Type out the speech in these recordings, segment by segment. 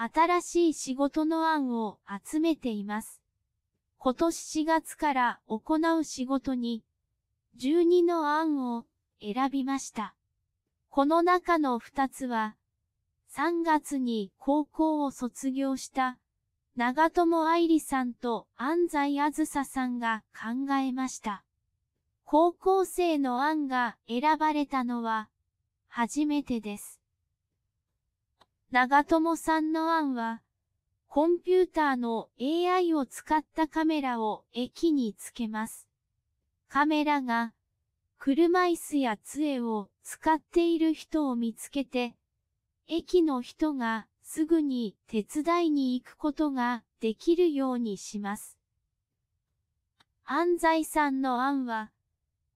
新しい仕事の案を集めています。今年4月から行う仕事に、12の案を選びました。この中の2つは、3月に高校を卒業した長友愛理さんと安西あずささんが考えました。高校生の案が選ばれたのは初めてです。長友さんの案は、コンピューターの AI を使ったカメラを駅につけます。カメラが、車椅子や杖を使っている人を見つけて、駅の人がすぐに手伝いに行くことができるようにします。安西さんの案は、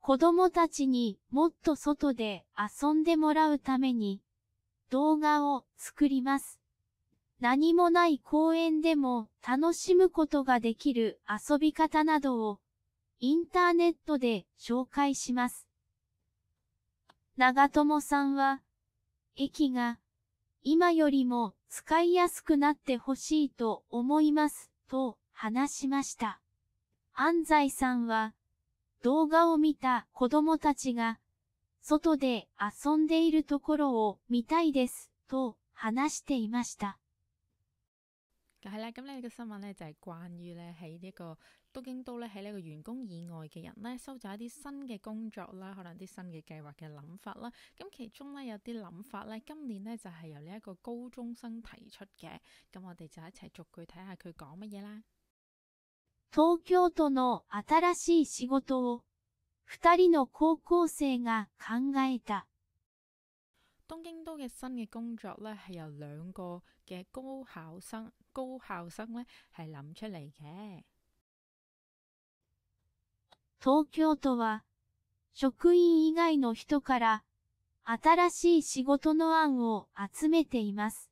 子供たちにもっと外で遊んでもらうために、動画を作ります。何もない公園でも楽しむことができる遊び方などをインターネットで紹介します。長友さんは、駅が今よりも使いやすくなってほしいと思いますと話しました。安西さんは動画を見た子供たちが外で遊んでいるところを見たいです、と話していました。就係咧，咁呢個新聞呢，就係關於呢喺呢個東京都呢，喺呢個員工以外嘅人呢，收集一啲新嘅工作啦，可能啲新嘅計劃嘅諗法啦。咁其中呢，有啲諗法呢，今年呢，就係由呢一個高中生提出嘅。咁我哋就一齊逐句睇下佢講乜嘢啦。東京都の新しい仕事を二人の高校生が考えた。東京都嘅新嘅工作咧，係由兩個嘅高校生高校生咧係諗出嚟嘅。東京都は職員以外の人から新しい仕事の案を集めています。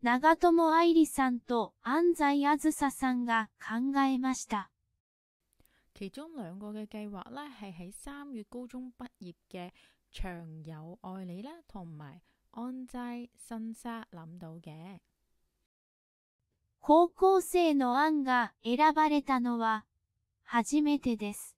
長友愛理さんと安西あずささんが考えました。其中兩個嘅計劃呢，係喺三月高中畢業嘅長友愛理啦，同埋安西新沙諗到嘅。高校生の案が選ばれたのは初めてです。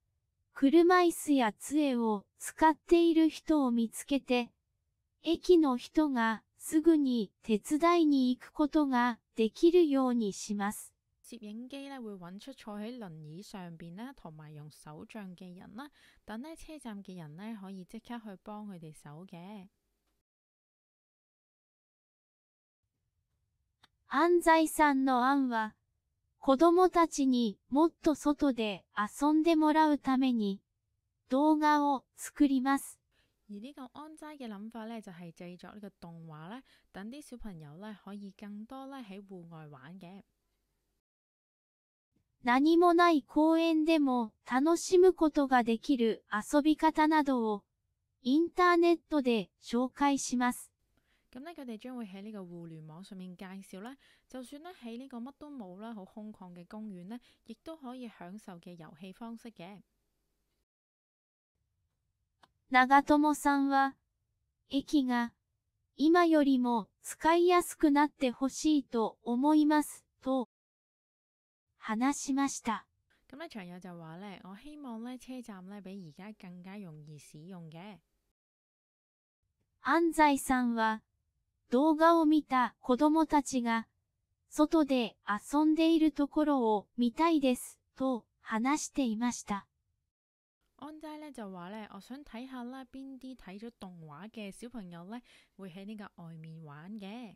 車椅子や杖を使っている人を見つけて、駅の人がすぐに手伝いに行くことができるようにします。攝影機咧會揾出坐喺椅上同埋用手杖嘅人啦，等咧站嘅人咧可以即刻去佢哋手嘅。安西さんの案は子供たちにもっと外で遊んでもらうために動画を作ります。而呢個安齋嘅諗法呢，就係、是、製作呢個動畫呢，等啲小朋友呢可以更多呢喺外玩嘅。何もない公園でも楽しむことができる遊び方などをインターネットで紹介します。咁咧，佢哋將會喺呢個互聯網上面介紹咧，就算咧喺呢個乜都冇啦、好空曠嘅公園咧，亦都可以享受嘅遊戲方式嘅。長友さんは、駅が今よりも使いやすくなってほしいと思いますと話しました。咁咧，長友就話咧，我希望咧車站咧比而家更加容易使用嘅。安西さんは、動画を見た子供たちが、外で遊んでいるところを見たいです、と話していました。安仔咧就話咧，我想睇下啦，邊啲睇咗動畫嘅小朋友咧會喺呢個外面玩嘅。